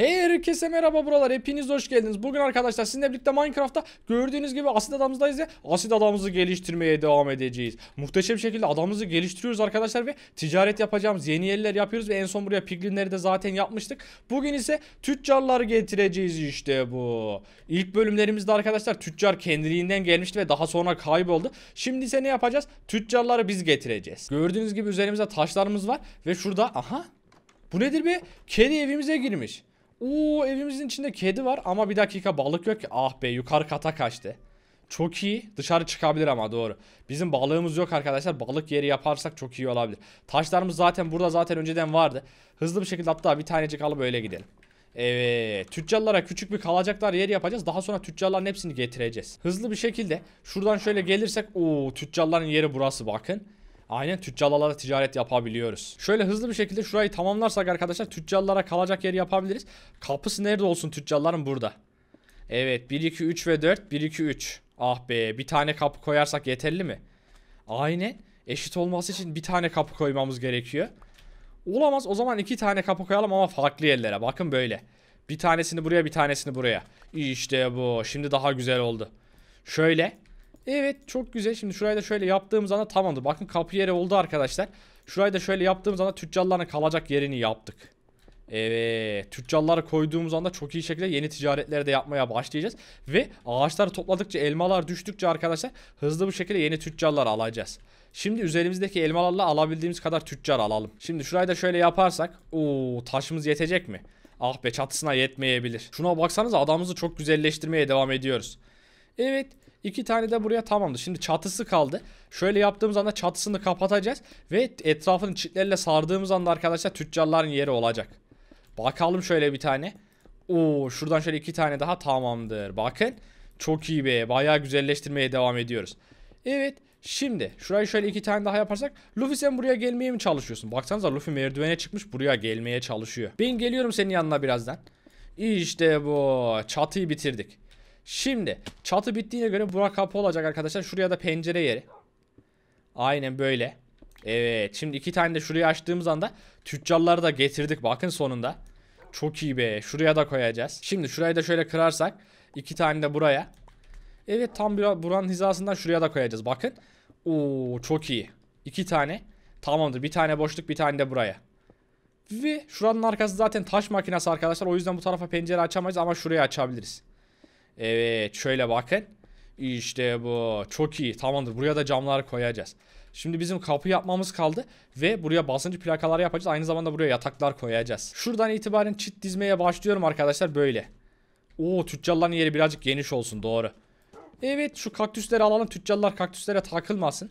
Herkese merhaba buralar hepiniz hoş geldiniz. Bugün arkadaşlar sizinle birlikte Minecraft'ta gördüğünüz gibi asit adamızdayız ve asit adamımızı geliştirmeye devam edeceğiz. Muhteşem şekilde adamımızı geliştiriyoruz arkadaşlar ve ticaret yapacağımız yeni yerler yapıyoruz ve en son buraya piglinleri de zaten yapmıştık. Bugün ise tüccarları getireceğiz işte bu. İlk bölümlerimizde arkadaşlar tüccar kendiliğinden gelmişti ve daha sonra kayboldu. Şimdi ise ne yapacağız? Tüccarları biz getireceğiz. Gördüğünüz gibi üzerimizde taşlarımız var ve şurada aha bu nedir be? Kedi evimize girmiş. Oo evimizin içinde kedi var ama bir dakika balık yok ki. Ah be yukarı kata kaçtı. Çok iyi. Dışarı çıkabilir ama doğru. Bizim balığımız yok arkadaşlar. Balık yeri yaparsak çok iyi olabilir. Taşlarımız zaten burada zaten önceden vardı. Hızlı bir şekilde hatta bir tanecik alıp öyle gidelim. Evet tüccarlara küçük bir kalacaklar yeri yapacağız daha sonra tüccarların hepsini getireceğiz Hızlı bir şekilde şuradan şöyle gelirsek o tüccarların yeri burası bakın aynen tüccarlara ticaret yapabiliyoruz. Şöyle hızlı bir şekilde şurayı tamamlarsak arkadaşlar tüccarlara kalacak yeri yapabiliriz. Kapısı nerede olsun tüccarların burada. Evet 1 2 3 ve 4 1 2 3. Ah be bir tane kapı koyarsak yeterli mi? Aynen eşit olması için bir tane kapı koymamız gerekiyor. Olamaz o zaman iki tane kapı koyalım ama farklı yerlere bakın böyle. Bir tanesini buraya bir tanesini buraya. İşte bu şimdi daha güzel oldu. Şöyle Evet çok güzel. Şimdi şurayı da şöyle yaptığımız anda tamamdır. Bakın kapı yeri oldu arkadaşlar. Şurayı da şöyle yaptığımız anda tüccarların kalacak yerini yaptık. Evet tüccarları koyduğumuz anda çok iyi şekilde yeni ticaretleri de yapmaya başlayacağız. Ve ağaçları topladıkça elmalar düştükçe arkadaşlar hızlı bir şekilde yeni tüccarlar alacağız. Şimdi üzerimizdeki elmalarla alabildiğimiz kadar tüccar alalım. Şimdi şurayı da şöyle yaparsak. Oo taşımız yetecek mi? Ah be çatısına yetmeyebilir. Şuna baksanız adamımızı çok güzelleştirmeye devam ediyoruz. Evet İki tane de buraya tamamdı. Şimdi çatısı kaldı. Şöyle yaptığımız anda çatısını kapatacağız. Ve etrafını çitlerle sardığımız anda arkadaşlar tüccarların yeri olacak. Bakalım şöyle bir tane. Oo şuradan şöyle iki tane daha tamamdır. Bakın. Çok iyi be. Bayağı güzelleştirmeye devam ediyoruz. Evet. Şimdi şurayı şöyle iki tane daha yaparsak Luffy sen buraya gelmeye mi çalışıyorsun? Baksanıza Luffy merdivene çıkmış buraya gelmeye çalışıyor. Ben geliyorum senin yanına birazdan. İşte bu. Çatıyı bitirdik. Şimdi çatı bittiğine göre bura kapı olacak arkadaşlar. Şuraya da pencere yeri. Aynen böyle. Evet şimdi iki tane de şurayı açtığımız anda tüccarları da getirdik bakın sonunda. Çok iyi be şuraya da koyacağız. Şimdi şurayı da şöyle kırarsak iki tane de buraya. Evet tam bir, buranın hizasından şuraya da koyacağız bakın. Oo çok iyi. İki tane tamamdır bir tane boşluk bir tane de buraya. Ve şuranın arkası zaten taş makinesi arkadaşlar o yüzden bu tarafa pencere açamayız ama şuraya açabiliriz. Evet şöyle bakın. İşte bu. Çok iyi. Tamamdır. Buraya da camlar koyacağız. Şimdi bizim kapı yapmamız kaldı ve buraya basıncı plakalar yapacağız. Aynı zamanda buraya yataklar koyacağız. Şuradan itibaren çit dizmeye başlıyorum arkadaşlar böyle. Oo tüccarların yeri birazcık geniş olsun doğru. Evet şu kaktüsleri alalım. Tüccarlar kaktüslere takılmasın.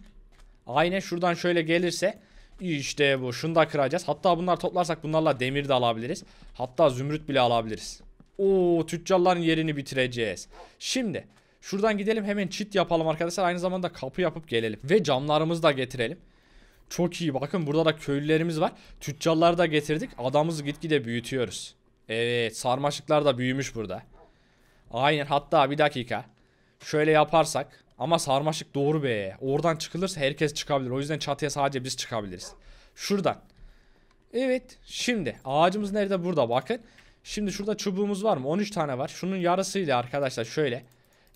Aynen şuradan şöyle gelirse işte bu şunu da kıracağız. Hatta bunlar toplarsak bunlarla demir de alabiliriz. Hatta zümrüt bile alabiliriz. Oo tüccarların yerini bitireceğiz. Şimdi şuradan gidelim hemen çit yapalım arkadaşlar. Aynı zamanda kapı yapıp gelelim. Ve camlarımızı da getirelim. Çok iyi bakın burada da köylülerimiz var. Tüccarları da getirdik. Adamımızı gitgide büyütüyoruz. Evet sarmaşıklar da büyümüş burada. Aynen hatta bir dakika. Şöyle yaparsak. Ama sarmaşık doğru be. Oradan çıkılırsa herkes çıkabilir. O yüzden çatıya sadece biz çıkabiliriz. Şuradan. Evet şimdi ağacımız nerede burada bakın. Şimdi şurada çubuğumuz var mı? 13 tane var. Şunun yarısıyla arkadaşlar şöyle.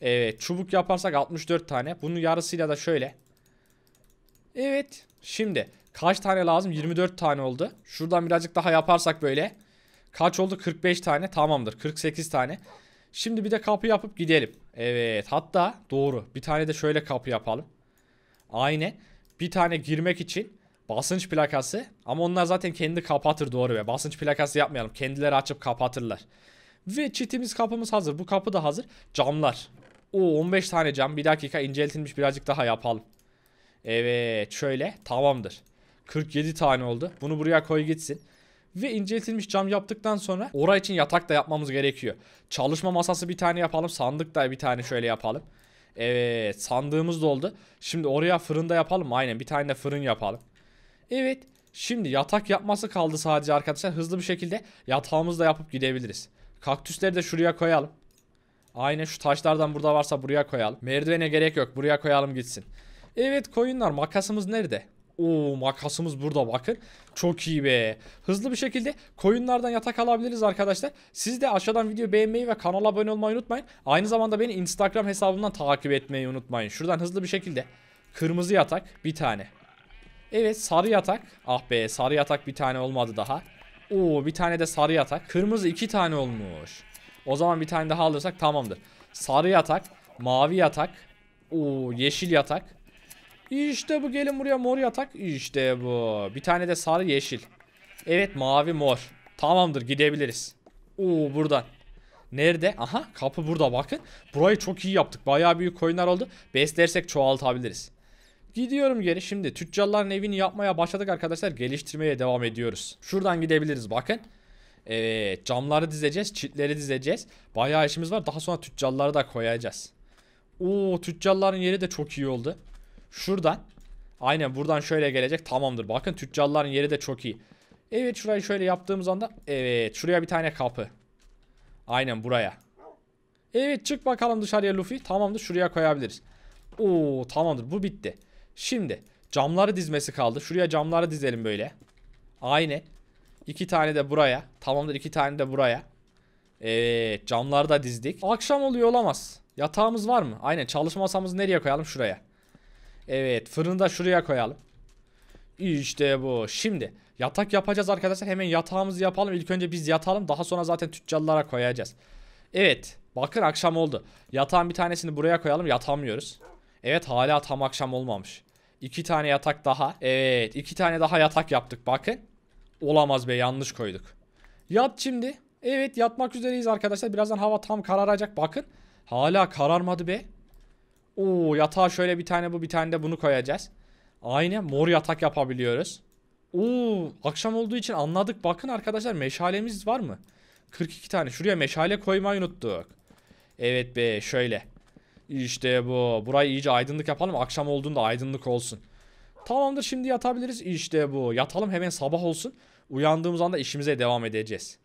Evet çubuk yaparsak 64 tane. Bunun yarısıyla da şöyle. Evet. Şimdi kaç tane lazım? 24 tane oldu. Şuradan birazcık daha yaparsak böyle. Kaç oldu? 45 tane. Tamamdır. 48 tane. Şimdi bir de kapı yapıp gidelim. Evet. Hatta doğru. Bir tane de şöyle kapı yapalım. Aynen. Bir tane girmek için Basınç plakası. Ama onlar zaten kendi kapatır doğru ve Basınç plakası yapmayalım. Kendileri açıp kapatırlar. Ve çitimiz kapımız hazır. Bu kapı da hazır. Camlar. O 15 tane cam. Bir dakika inceltilmiş birazcık daha yapalım. Evet şöyle tamamdır. 47 tane oldu. Bunu buraya koy gitsin. Ve inceltilmiş cam yaptıktan sonra oraya için yatak da yapmamız gerekiyor. Çalışma masası bir tane yapalım. Sandık da bir tane şöyle yapalım. Evet sandığımız da oldu. Şimdi oraya fırında yapalım. Aynen bir tane de fırın yapalım. Evet. Şimdi yatak yapması kaldı sadece arkadaşlar. Hızlı bir şekilde yatağımızı da yapıp gidebiliriz. Kaktüsleri de şuraya koyalım. Aynen şu taşlardan burada varsa buraya koyalım. Merdivene gerek yok. Buraya koyalım gitsin. Evet koyunlar makasımız nerede? Oo makasımız burada bakın. Çok iyi be. Hızlı bir şekilde koyunlardan yatak alabiliriz arkadaşlar. Siz de aşağıdan video beğenmeyi ve kanala abone olmayı unutmayın. Aynı zamanda beni Instagram hesabımdan takip etmeyi unutmayın. Şuradan hızlı bir şekilde kırmızı yatak bir tane. Evet sarı yatak. Ah be sarı yatak bir tane olmadı daha. Oo bir tane de sarı yatak. Kırmızı iki tane olmuş. O zaman bir tane daha alırsak tamamdır. Sarı yatak, mavi yatak, oo yeşil yatak. İşte bu gelin buraya mor yatak. İşte bu. Bir tane de sarı yeşil. Evet mavi mor. Tamamdır gidebiliriz. Oo buradan. Nerede? Aha kapı burada bakın. Burayı çok iyi yaptık. Bayağı büyük koyunlar oldu. Beslersek çoğaltabiliriz. Gidiyorum geri şimdi tüccarların evini yapmaya başladık arkadaşlar. Geliştirmeye devam ediyoruz. Şuradan gidebiliriz bakın. Evet camları dizeceğiz çitleri dizeceğiz. Bayağı işimiz var daha sonra tüccarları da koyacağız. Oo tüccarların yeri de çok iyi oldu. Şuradan. Aynen buradan şöyle gelecek tamamdır. Bakın tüccarların yeri de çok iyi. Evet şurayı şöyle yaptığımız anda. Evet şuraya bir tane kapı. Aynen buraya. Evet çık bakalım dışarıya Luffy. Tamamdır şuraya koyabiliriz. Oo tamamdır bu bitti. Şimdi camları dizmesi kaldı. Şuraya camları dizelim böyle. Aynı. İki tane de buraya. Tamamdır iki tane de buraya. Evet camları da dizdik. Akşam oluyor olamaz. Yatağımız var mı? Aynen çalışma masamızı nereye koyalım? Şuraya. Evet fırını da şuraya koyalım. İşte bu. Şimdi yatak yapacağız arkadaşlar. Hemen yatağımızı yapalım. İlk önce biz yatalım. Daha sonra zaten tüccarlara koyacağız. Evet. Bakın akşam oldu. Yatağın bir tanesini buraya koyalım. Yatamıyoruz. Evet hala tam akşam olmamış. İki tane yatak daha. Evet iki tane daha yatak yaptık bakın. Olamaz be yanlış koyduk. Yat şimdi. Evet yatmak üzereyiz arkadaşlar. Birazdan hava tam kararacak bakın. Hala kararmadı be. Oo yatağa şöyle bir tane bu bir tane de bunu koyacağız. Aynen mor yatak yapabiliyoruz. Oo akşam olduğu için anladık. Bakın arkadaşlar meşalemiz var mı? 42 tane. Şuraya meşale koymayı unuttuk. Evet be şöyle. İşte bu. Burayı iyice aydınlık yapalım. Akşam olduğunda aydınlık olsun. Tamamdır şimdi yatabiliriz. İşte bu. Yatalım hemen sabah olsun. Uyandığımız anda işimize devam edeceğiz.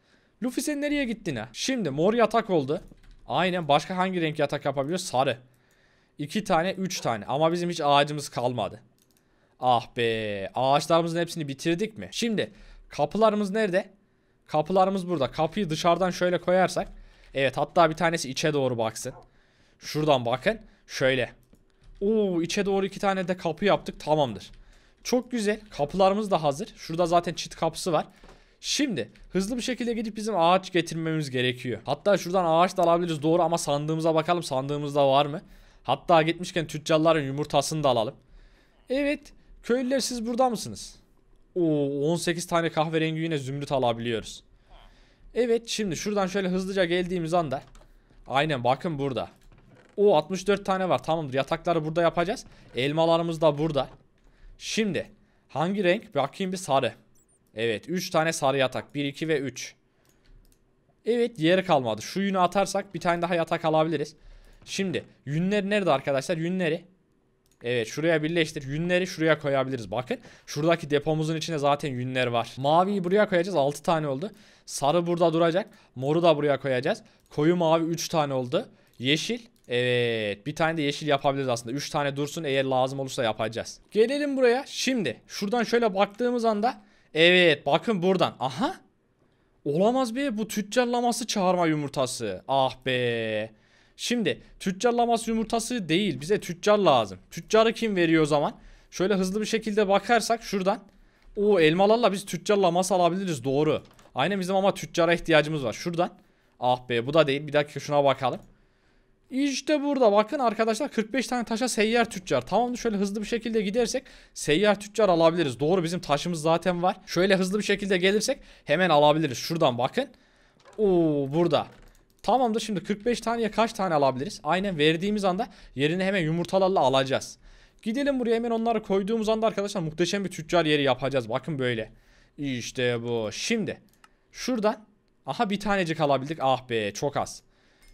Luffy sen nereye gittin ha? Şimdi mor yatak oldu. Aynen başka hangi renk yatak yapabiliyor? Sarı. İki tane üç tane ama bizim hiç ağacımız kalmadı. Ah be ağaçlarımızın hepsini bitirdik mi? Şimdi kapılarımız nerede? Kapılarımız burada. Kapıyı dışarıdan şöyle koyarsak. Evet hatta bir tanesi içe doğru baksın. Şuradan bakın. Şöyle. Oo içe doğru iki tane de kapı yaptık. Tamamdır. Çok güzel. Kapılarımız da hazır. Şurada zaten çit kapısı var. Şimdi hızlı bir şekilde gidip bizim ağaç getirmemiz gerekiyor. Hatta şuradan ağaç da alabiliriz doğru ama sandığımıza bakalım sandığımızda var mı? Hatta gitmişken tüccarların yumurtasını da alalım. Evet köylüler siz burada mısınız? Oo 18 tane kahverengi yine zümrüt alabiliyoruz. Evet şimdi şuradan şöyle hızlıca geldiğimiz anda. Aynen bakın burada. O 64 tane var. Tamamdır. Yatakları burada yapacağız. Elmalarımız da burada. Şimdi hangi renk? Bakayım bir sarı. Evet 3 tane sarı yatak. 1, 2 ve 3. Evet yeri kalmadı. Şu yünü atarsak bir tane daha yatak alabiliriz. Şimdi yünler nerede arkadaşlar? Yünleri. Evet şuraya birleştir. Yünleri şuraya koyabiliriz. Bakın şuradaki depomuzun içinde zaten yünler var. Maviyi buraya koyacağız. 6 tane oldu. Sarı burada duracak. Moru da buraya koyacağız. Koyu mavi 3 tane oldu. Yeşil Evet bir tane de yeşil yapabiliriz aslında. 3 tane dursun eğer lazım olursa yapacağız. Gelelim buraya. Şimdi şuradan şöyle baktığımız anda. Evet bakın buradan. Aha. Olamaz be bu tüccarlaması çağırma yumurtası. Ah be. Şimdi tüccarlaması yumurtası değil bize tüccar lazım. Tüccarı kim veriyor o zaman? Şöyle hızlı bir şekilde bakarsak şuradan. O elmalarla biz tüccarlaması alabiliriz doğru. Aynen bizim ama tüccara ihtiyacımız var. Şuradan. Ah be bu da değil bir dakika şuna bakalım. İşte burada bakın arkadaşlar 45 tane taşa seyyar tüccar. Tamam şöyle hızlı bir şekilde gidersek seyyar tüccar alabiliriz. Doğru bizim taşımız zaten var. Şöyle hızlı bir şekilde gelirsek hemen alabiliriz. Şuradan bakın. Oo burada. Tamamdır şimdi 45 taneye kaç tane alabiliriz? Aynen verdiğimiz anda yerine hemen yumurtalarla alacağız. Gidelim buraya hemen onları koyduğumuz anda arkadaşlar muhteşem bir tüccar yeri yapacağız. Bakın böyle. İşte bu. Şimdi şuradan aha bir tanecik alabildik. Ah be çok az.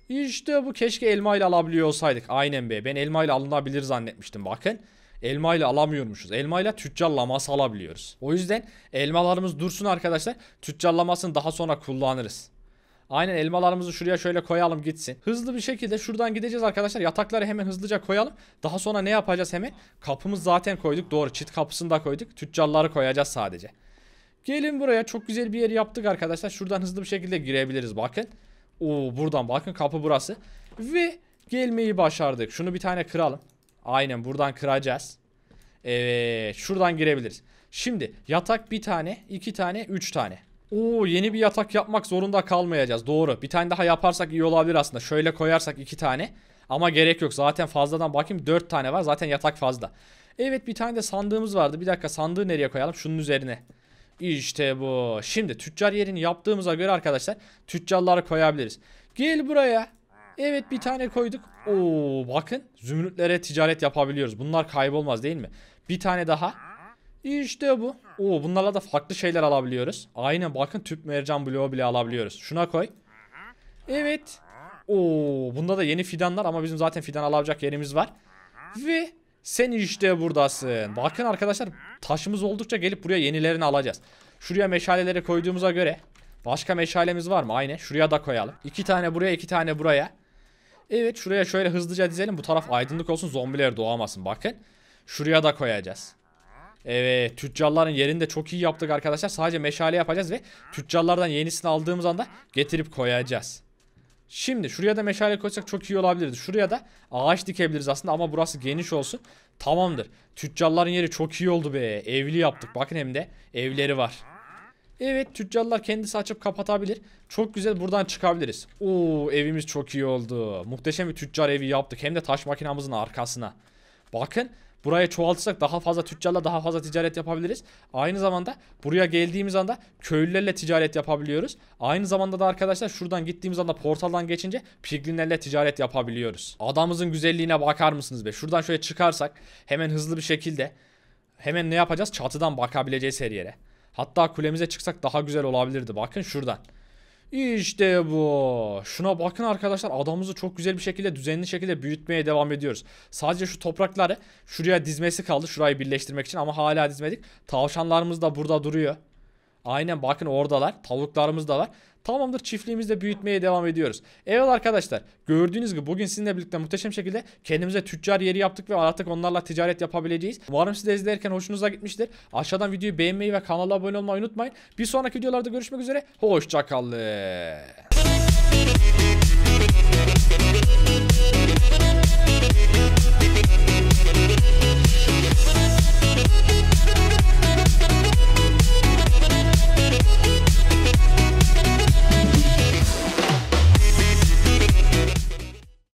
İşte bu keşke elma ile alabiliyor olsaydık. Aynen be ben elma ile alınabilir zannetmiştim bakın. Elma ile alamıyormuşuz. Elma ile tüccarlaması alabiliyoruz. O yüzden elmalarımız dursun arkadaşlar. Tüccarlamasını daha sonra kullanırız. Aynen elmalarımızı şuraya şöyle koyalım gitsin. Hızlı bir şekilde şuradan gideceğiz arkadaşlar. Yatakları hemen hızlıca koyalım. Daha sonra ne yapacağız hemen? Kapımız zaten koyduk. Doğru çit kapısını da koyduk. Tüccarları koyacağız sadece. Gelin buraya çok güzel bir yer yaptık arkadaşlar. Şuradan hızlı bir şekilde girebiliriz bakın. Oo buradan bakın kapı burası. Ve gelmeyi başardık. Şunu bir tane kıralım. Aynen buradan kıracağız. Evet şuradan girebiliriz. Şimdi yatak bir tane, iki tane, üç tane. Oo yeni bir yatak yapmak zorunda kalmayacağız. Doğru. Bir tane daha yaparsak iyi olabilir aslında. Şöyle koyarsak iki tane. Ama gerek yok. Zaten fazladan bakayım dört tane var. Zaten yatak fazla. Evet bir tane de sandığımız vardı. Bir dakika sandığı nereye koyalım? Şunun üzerine. İşte bu. Şimdi tüccar yerini yaptığımıza göre arkadaşlar tüccarları koyabiliriz. Gel buraya. Evet bir tane koyduk. Oo bakın zümrütlere ticaret yapabiliyoruz. Bunlar kaybolmaz değil mi? Bir tane daha. İşte bu. Oo bunlarla da farklı şeyler alabiliyoruz. Aynen bakın tüp mercan bloğu bile alabiliyoruz. Şuna koy. Evet. Oo bunda da yeni fidanlar ama bizim zaten fidan alacak yerimiz var. Ve sen işte buradasın. Bakın arkadaşlar taşımız oldukça gelip buraya yenilerini alacağız. Şuraya meşaleleri koyduğumuza göre başka meşalemiz var mı? Aynen şuraya da koyalım. İki tane buraya iki tane buraya. Evet şuraya şöyle hızlıca dizelim. Bu taraf aydınlık olsun zombiler doğamasın bakın. Şuraya da koyacağız. Evet tüccarların yerini de çok iyi yaptık arkadaşlar. Sadece meşale yapacağız ve tüccarlardan yenisini aldığımız anda getirip koyacağız. Şimdi şuraya da meşale koysak çok iyi olabilirdi. Şuraya da ağaç dikebiliriz aslında ama burası geniş olsun. Tamamdır. Tüccarların yeri çok iyi oldu be. Evli yaptık. Bakın hem de evleri var. Evet tüccarlar kendisi açıp kapatabilir. Çok güzel buradan çıkabiliriz. Oo evimiz çok iyi oldu. Muhteşem bir tüccar evi yaptık. Hem de taş makinamızın arkasına. Bakın Buraya çoğaltırsak daha fazla tüccarla daha fazla ticaret yapabiliriz. Aynı zamanda buraya geldiğimiz anda köylülerle ticaret yapabiliyoruz. Aynı zamanda da arkadaşlar şuradan gittiğimiz anda portaldan geçince piglinlerle ticaret yapabiliyoruz. Adamımızın güzelliğine bakar mısınız be? Şuradan şöyle çıkarsak hemen hızlı bir şekilde hemen ne yapacağız? Çatıdan bakabileceğiz her yere. Hatta kulemize çıksak daha güzel olabilirdi. Bakın şuradan. İşte bu. Şuna bakın arkadaşlar adamımızı çok güzel bir şekilde düzenli şekilde büyütmeye devam ediyoruz. Sadece şu toprakları şuraya dizmesi kaldı. Şurayı birleştirmek için ama hala dizmedik. Tavşanlarımız da burada duruyor. Aynen bakın oradalar. Tavuklarımız da var. Tamamdır çiftliğimizde büyütmeye devam ediyoruz. Evet arkadaşlar gördüğünüz gibi bugün sizinle birlikte muhteşem şekilde kendimize tüccar yeri yaptık ve artık onlarla ticaret yapabileceğiz. Umarım siz de izlerken hoşunuza gitmiştir. Aşağıdan videoyu beğenmeyi ve kanala abone olmayı unutmayın. Bir sonraki videolarda görüşmek üzere. Hoşçakalın.